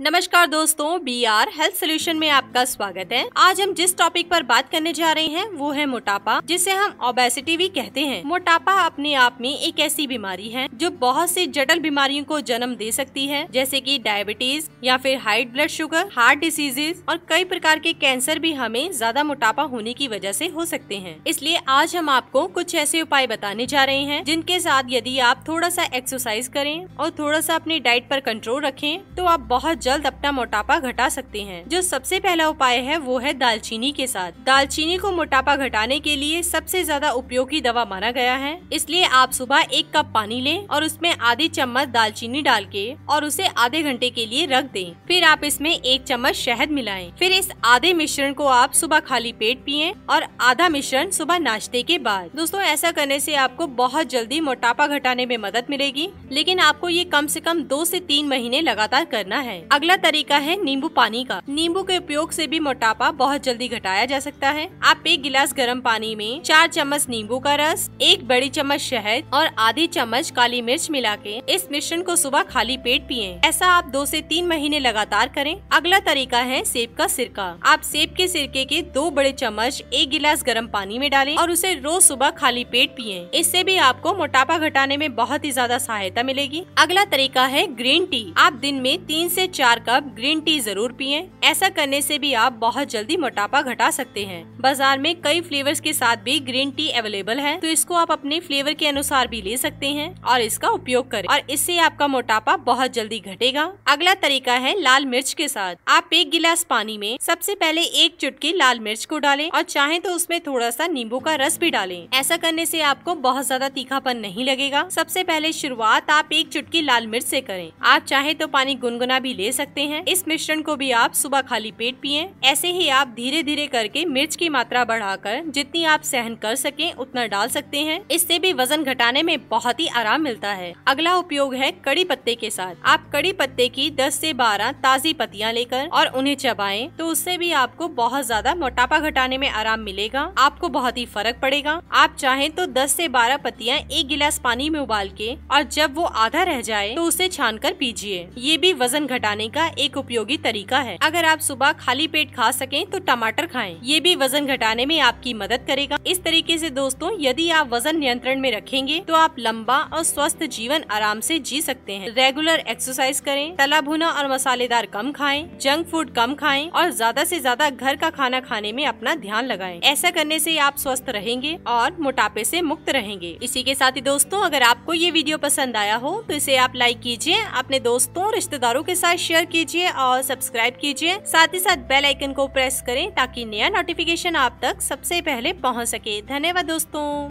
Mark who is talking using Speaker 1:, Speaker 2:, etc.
Speaker 1: नमस्कार दोस्तों B our health solution में आपका स्वागत है आज हम जिस टॉपिक पर बात करने जा रहे हैं वो है मोटापा जिसे हम ओबेसिटी भी कहते हैं मोटापा अपने आप में एक ऐसी बीमारी है जो बहुत सी जटिल बीमारियों को जन्म दे सकती है जैसे कि डायबिटीज या फिर high blood sugar heart diseases और कई प्रकार के कैंसर भी हमें ज्यादा मोटापा होने की वजह ऐसी हो सकते हैं इसलिए आज हम आपको कुछ ऐसे उपाय बताने जा रहे हैं जिनके साथ यदि आप थोड़ा सा एक्सरसाइज करें और थोड़ा सा अपनी डाइट आरोप कंट्रोल रखें तो आप बहुत जल्द अपना मोटापा घटा सकते हैं जो सबसे पहला उपाय है वो है दालचीनी के साथ दालचीनी को मोटापा घटाने के लिए सबसे ज्यादा उपयोगी दवा माना गया है इसलिए आप सुबह एक कप पानी लें और उसमें आधी चम्मच दालचीनी डाल के और उसे आधे घंटे के लिए रख दें फिर आप इसमें एक चम्मच शहद मिलाएं फिर इस आधे मिश्रण को आप सुबह खाली पेट पिए और आधा मिश्रण सुबह नाश्ते के बाद दोस्तों ऐसा करने से आपको बहुत जल्दी मोटापा घटाने में मदद मिलेगी लेकिन आपको ये कम से कम दो से तीन महीने लगातार करना है अगला तरीका है नींबू पानी का नींबू के उपयोग से भी मोटापा बहुत जल्दी घटाया जा सकता है आप एक गिलास गर्म पानी में चार चम्मच नींबू का रस एक बड़ी चम्मच शहद और आधी चम्मच काली मिर्च मिला के इस मिश्रण को सुबह खाली पेट पिए ऐसा आप दो से तीन महीने लगातार करें अगला तरीका है सेब का सिरका आप सेब के सिरके के दो बड़े चम्मच एक गिलास गर्म पानी में डालें और उसे रोज सुबह खाली पेट पिए इससे भी आपको मोटापा घटाने में बहुत ही ज्यादा सहायता मिलेगी अगला तरीका है ग्रीन टी आप दिन में तीन ऐसी चार कप ग्रीन टी जरूर पिए ऐसा करने से भी आप बहुत जल्दी मोटापा घटा सकते हैं बाजार में कई फ्लेवर्स के साथ भी ग्रीन टी अवेलेबल है तो इसको आप अपने फ्लेवर के अनुसार भी ले सकते हैं और इसका उपयोग करें और इससे आपका मोटापा बहुत जल्दी घटेगा अगला तरीका है लाल मिर्च के साथ आप एक गिलास पानी में सबसे पहले एक चुटकी लाल मिर्च को डालें और चाहे तो उसमें थोड़ा सा नींबू का रस भी डालें ऐसा करने से आपको बहुत ज्यादा तीखापन नहीं लगेगा सबसे पहले शुरुआत आप एक चुटकी लाल मिर्च से करें आप चाहे तो पानी गुनगुना भी ले सकते हैं इस मिश्रण को भी आप सुबह खाली पेट पिए ऐसे ही आप धीरे धीरे करके मिर्च की मात्रा बढ़ाकर जितनी आप सहन कर सके उतना डाल सकते हैं इससे भी वजन घटाने में बहुत ही आराम मिलता है अगला उपयोग है कड़ी पत्ते के साथ आप कड़ी पत्ते की 10 से 12 ताज़ी पत्तियां लेकर और उन्हें चबाएं तो उससे भी आपको बहुत ज्यादा मोटापा घटाने में आराम मिलेगा आपको बहुत ही फर्क पड़ेगा आप चाहें तो 10 से 12 पत्तियां एक गिलास पानी में उबाल के और जब वो आधा रह जाए तो उसे छान कर पीजिए ये भी वजन घटाने बढ़ाने का एक उपयोगी तरीका है अगर आप सुबह खाली पेट खा सकें तो टमाटर खाएं ये भी वजन घटाने में आपकी मदद करेगा इस तरीके से दोस्तों यदि आप वजन नियंत्रण में रखेंगे तो आप लंबा और स्वस्थ जीवन आराम से जी सकते हैं रेगुलर एक्सरसाइज करें तला भुना और मसालेदार कम खाएं, जंक फूड कम खाएं और ज्यादा से ज्यादा घर का खाना खाने में अपना ध्यान लगाएं। ऐसा करने से आप स्वस्थ रहेंगे और मोटापे से मुक्त रहेंगे इसी के साथ ही दोस्तों अगर आपको ये वीडियो पसंद आया हो तो इसे आप लाइक कीजिए अपने दोस्तों रिश्तेदारों के साथ शेयर शेयर कीजिए और सब्सक्राइब कीजिए साथ ही साथ बेल आइकन को प्रेस करें ताकि नया नोटिफिकेशन आप तक सबसे पहले पहुंच सके धन्यवाद दोस्तों